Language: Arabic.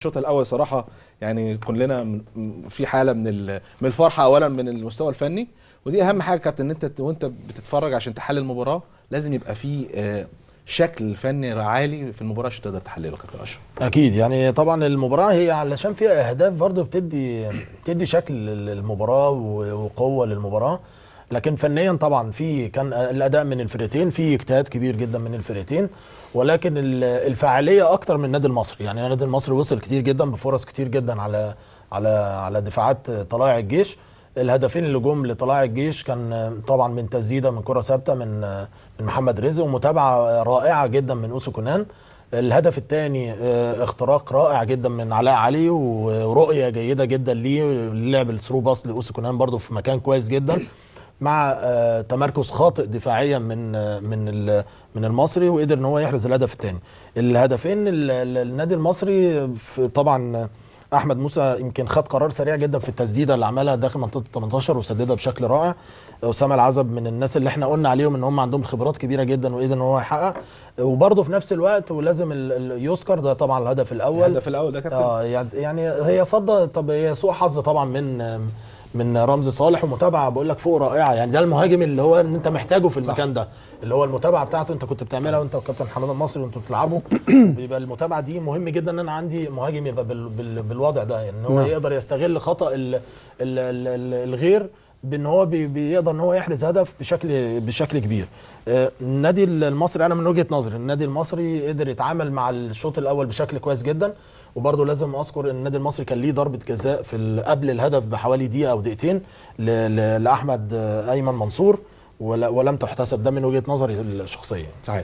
الشوط الاول صراحه يعني كلنا في حاله من من الفرحه اولا من المستوى الفني ودي اهم حاجه كابتن ان انت وانت بتتفرج عشان تحلل المباراه لازم يبقى في آه، شكل فني عالي في المباراه عشان تقدر تحلله كابتن اشرف اكيد يعني طبعا المباراه هي علشان فيها اهداف برضه بتدي بتدي شكل للمباراه وقوه للمباراه لكن فنيا طبعا في كان الاداء من الفرقتين في اجتهاد كبير جدا من الفرقتين ولكن الفعاليه اكتر من النادي المصري يعني النادي المصري وصل كتير جدا بفرص كتير جدا على على على دفاعات طلائع الجيش الهدفين اللي جم لطلائع الجيش كان طبعا من تسديده من كره ثابته من من محمد رزق ومتابعه رائعه جدا من اوسو كونان الهدف الثاني آه، اختراق رائع جدا من علاء علي ورؤيه جيده جدا ليه لعب الثرو باص لاوسو كونان برده في مكان كويس جدا مع آه، تمركز خاطئ دفاعيا من آه، من من المصري وقدر ان هو يحرز الهدف الثاني الهدفين النادي المصري طبعا آه، احمد موسى يمكن خد قرار سريع جدا في التسديده اللي عملها داخل منطقه 18 وسددها بشكل رائع اسامه العزب من الناس اللي احنا قلنا عليهم ان هم عندهم خبرات كبيره جدا وقدر ان هو يحقق وبرده في نفس الوقت ولازم يذكر ده طبعا الهدف الاول الهدف الاول ده كابتن اه يعني, يعني هي صدى طب هي سوء حظ طبعا من من رمز صالح ومتابعه بقول لك فوق رائعه يعني ده المهاجم اللي هو ان انت محتاجه في المكان ده اللي هو المتابعه بتاعته انت كنت بتعملها وانت وكابتن حماده المصري وانتوا بتلعبوا بيبقى المتابعه دي مهم جدا ان انا عندي مهاجم يبقى بال بال بالوضع ده يعني ان هو نعم. يقدر يستغل خطا ال ال ال ال الغير بان هو بي بيقدر ان هو يحرز هدف بشكل بشكل كبير آه، النادي المصري انا من وجهه نظري النادي المصري قدر يتعامل مع الشوط الاول بشكل كويس جدا وبرضه لازم اذكر ان النادي المصري كان ليه ضربه جزاء في قبل الهدف بحوالي دقيقه او دقيقتين لاحمد ايمن منصور ولم تحتسب ده من وجهه نظري الشخصيه صحيح